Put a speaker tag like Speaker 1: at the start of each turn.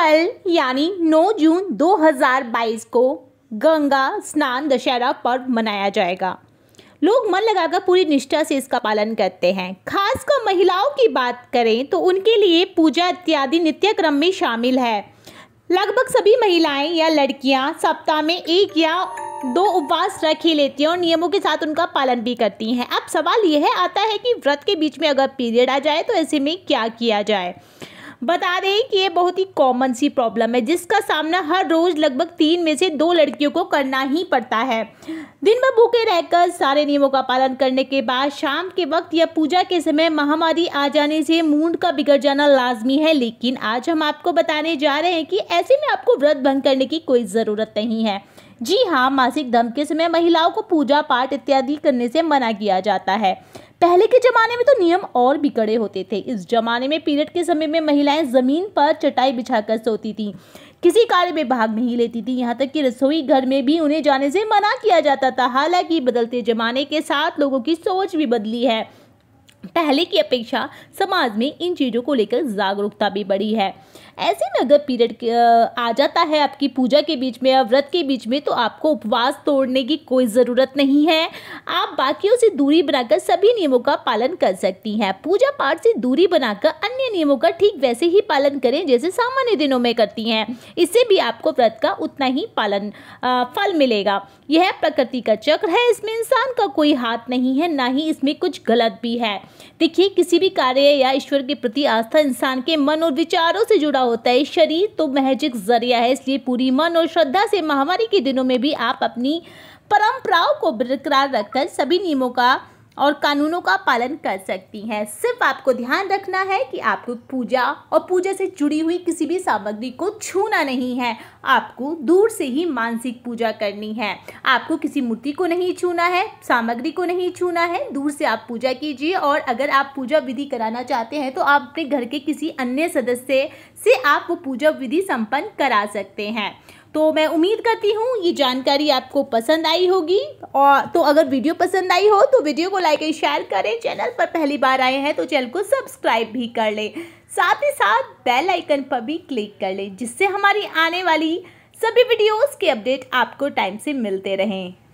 Speaker 1: कल यानी 9 जून 2022 को गंगा स्नान दशहरा पर्व मनाया जाएगा लोग मन लगाकर पूरी निष्ठा से इसका पालन करते हैं खासकर महिलाओं की बात करें तो उनके लिए पूजा इत्यादि नित्य क्रम में शामिल है लगभग सभी महिलाएं या लड़कियां सप्ताह में एक या दो उपवास रख ही लेती हैं और नियमों के साथ उनका पालन भी करती हैं अब सवाल यह आता है कि व्रत के बीच में अगर पीरियड आ जाए तो ऐसे में क्या किया जाए बता दें कि ये बहुत ही कॉमन सी प्रॉब्लम है जिसका सामना हर रोज़ लगभग तीन में से दो लड़कियों को करना ही पड़ता है दिन में भूखे रहकर सारे नियमों का पालन करने के बाद शाम के वक्त या पूजा के समय महामारी आ जाने से मूड का बिगड़ जाना लाजमी है लेकिन आज हम आपको बताने जा रहे हैं कि ऐसे में आपको व्रत भंग करने की कोई ज़रूरत नहीं है जी हाँ मासिक दम के समय महिलाओं को पूजा पाठ इत्यादि करने से मना किया जाता है पहले के ज़माने में तो नियम और भी कड़े होते थे इस ज़माने में पीरियड के समय में महिलाएं ज़मीन पर चटाई बिछाकर सोती थीं किसी कार्य में भाग नहीं लेती थी यहाँ तक कि रसोई घर में भी उन्हें जाने से मना किया जाता था हालांकि बदलते ज़माने के साथ लोगों की सोच भी बदली है पहले की अपेक्षा समाज में इन चीज़ों को लेकर जागरूकता भी बढ़ी है ऐसे में अगर पीरियड आ जाता है आपकी पूजा के बीच में या व्रत के बीच में तो आपको उपवास तोड़ने की कोई ज़रूरत नहीं है आप बाकियों से दूरी बनाकर सभी नियमों का पालन कर सकती हैं पूजा पाठ से दूरी बनाकर अन्य नियमों का ठीक वैसे ही पालन करें जैसे सामान्य दिनों में करती हैं इससे भी आपको व्रत का उतना ही पालन फल मिलेगा यह प्रकृति का चक्र है इसमें इंसान का कोई हाथ नहीं है ना ही इसमें कुछ गलत भी है देखिए किसी भी कार्य या ईश्वर के प्रति आस्था इंसान के मन और विचारों से जुड़ा होता है शरीर तो महज एक जरिया है इसलिए पूरी मन और श्रद्धा से महामारी के दिनों में भी आप अपनी परंपराओं को बरकरार रखकर सभी नियमों का और कानूनों का पालन कर सकती हैं सिर्फ आपको ध्यान रखना है कि आपको पूजा और पूजा से जुड़ी हुई किसी भी सामग्री को छूना नहीं है आपको दूर से ही मानसिक पूजा करनी है आपको किसी मूर्ति को नहीं छूना है सामग्री को नहीं छूना है दूर से आप पूजा कीजिए और अगर आप पूजा विधि कराना चाहते हैं तो आप अपने घर के किसी अन्य सदस्य से आप वो पूजा विधि संपन्न करा सकते हैं तो मैं उम्मीद करती हूँ ये जानकारी आपको पसंद आई होगी और तो अगर वीडियो पसंद आई हो तो वीडियो को लाइक एंड शेयर करें चैनल पर पहली बार आए हैं तो चैनल को सब्सक्राइब भी कर लें साथ ही साथ बेल आइकन पर भी क्लिक कर लें जिससे हमारी आने वाली सभी वीडियोस के अपडेट आपको टाइम से मिलते रहें